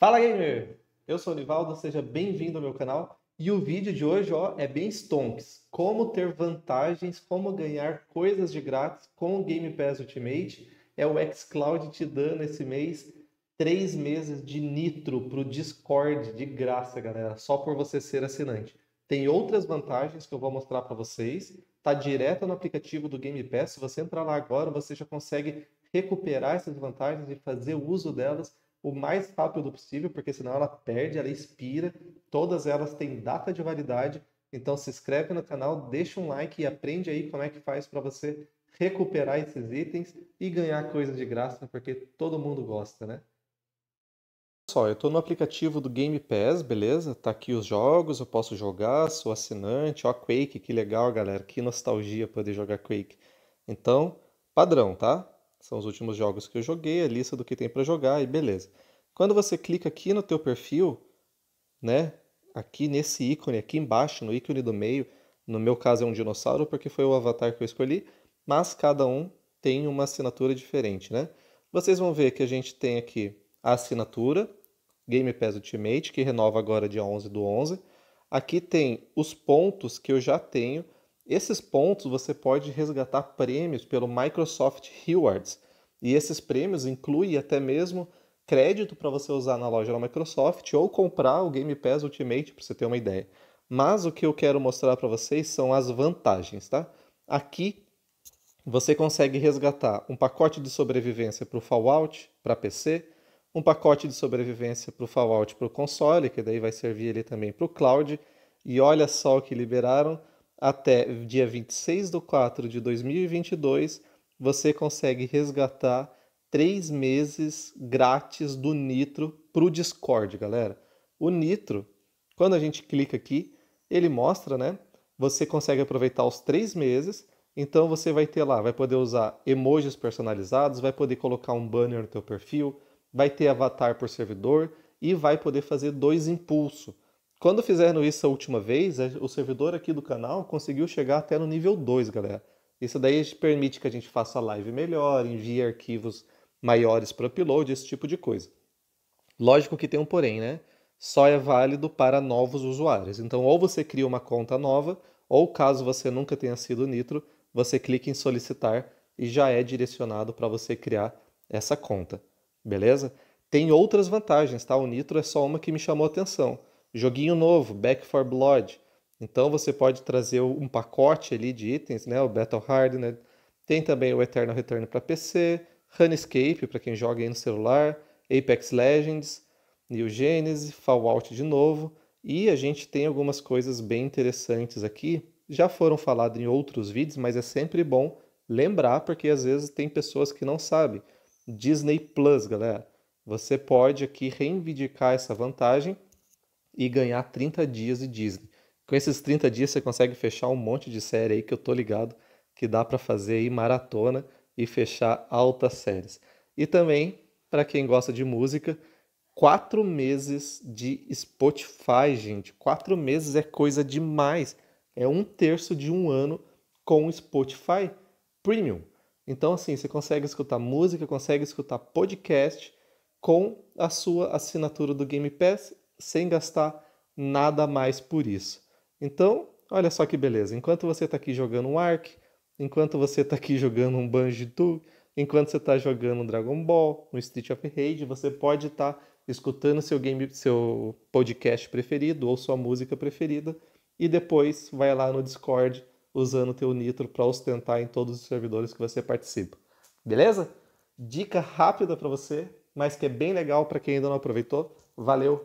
Fala gamer! Eu sou o Nivaldo, seja bem-vindo ao meu canal. E o vídeo de hoje ó, é bem stonks. Como ter vantagens, como ganhar coisas de grátis com o Game Pass Ultimate. É o xCloud te dando esse mês três meses de Nitro para o Discord de graça, galera. Só por você ser assinante. Tem outras vantagens que eu vou mostrar para vocês. Tá direto no aplicativo do Game Pass. Se você entrar lá agora, você já consegue recuperar essas vantagens e fazer uso delas o mais rápido possível, porque senão ela perde, ela expira. Todas elas têm data de validade. Então se inscreve no canal, deixa um like e aprende aí como é que faz para você recuperar esses itens e ganhar coisa de graça, porque todo mundo gosta, né? Só, eu estou no aplicativo do Game Pass, beleza? Tá aqui os jogos, eu posso jogar, sou assinante, ó Quake, que legal, galera, que nostalgia poder jogar Quake. Então, padrão, tá? são os últimos jogos que eu joguei, a lista do que tem para jogar e beleza. Quando você clica aqui no teu perfil, né, aqui nesse ícone aqui embaixo, no ícone do meio, no meu caso é um dinossauro porque foi o avatar que eu escolhi, mas cada um tem uma assinatura diferente, né? Vocês vão ver que a gente tem aqui a assinatura Game Pass Ultimate, que renova agora dia 11 do 11. Aqui tem os pontos que eu já tenho esses pontos você pode resgatar prêmios pelo Microsoft Rewards. E esses prêmios incluem até mesmo crédito para você usar na loja da Microsoft ou comprar o Game Pass Ultimate, para você ter uma ideia. Mas o que eu quero mostrar para vocês são as vantagens, tá? Aqui você consegue resgatar um pacote de sobrevivência para o Fallout, para PC, um pacote de sobrevivência para o Fallout para o console, que daí vai servir ele também para o cloud. E olha só o que liberaram: até dia 26 de 4 de 2022, você consegue resgatar três meses grátis do Nitro para o Discord, galera. O Nitro, quando a gente clica aqui, ele mostra, né? Você consegue aproveitar os três meses. Então você vai ter lá, vai poder usar emojis personalizados, vai poder colocar um banner no teu perfil, vai ter avatar por servidor e vai poder fazer dois impulsos. Quando fizeram isso a última vez, o servidor aqui do canal conseguiu chegar até no nível 2, galera. Isso daí permite que a gente faça live melhor, envie arquivos maiores para upload, esse tipo de coisa. Lógico que tem um porém, né? Só é válido para novos usuários. Então, ou você cria uma conta nova, ou caso você nunca tenha sido Nitro, você clica em solicitar e já é direcionado para você criar essa conta. Beleza? Tem outras vantagens, tá? O Nitro é só uma que me chamou a atenção joguinho novo, Back for Blood. Então você pode trazer um pacote ali de itens, né? O Battle Hardened. Né. Tem também o Eternal Return para PC, Runescape para quem joga aí no celular, Apex Legends, New Genesis, Fallout de novo. E a gente tem algumas coisas bem interessantes aqui. Já foram faladas em outros vídeos, mas é sempre bom lembrar porque às vezes tem pessoas que não sabem. Disney Plus, galera. Você pode aqui reivindicar essa vantagem e ganhar 30 dias de Disney. Com esses 30 dias você consegue fechar um monte de série aí que eu tô ligado que dá para fazer aí maratona e fechar altas séries. E também, para quem gosta de música, quatro meses de Spotify, gente. Quatro meses é coisa demais. É um terço de um ano com Spotify Premium. Então, assim, você consegue escutar música, consegue escutar podcast com a sua assinatura do Game Pass sem gastar nada mais por isso. Então, olha só que beleza. Enquanto você está aqui jogando um Ark, enquanto você está aqui jogando um Banjo-Tooie, enquanto você está jogando um Dragon Ball, um Street of Rage, você pode estar tá escutando seu game, seu podcast preferido ou sua música preferida e depois vai lá no Discord usando o teu Nitro para ostentar em todos os servidores que você participa. Beleza? Dica rápida para você, mas que é bem legal para quem ainda não aproveitou. Valeu,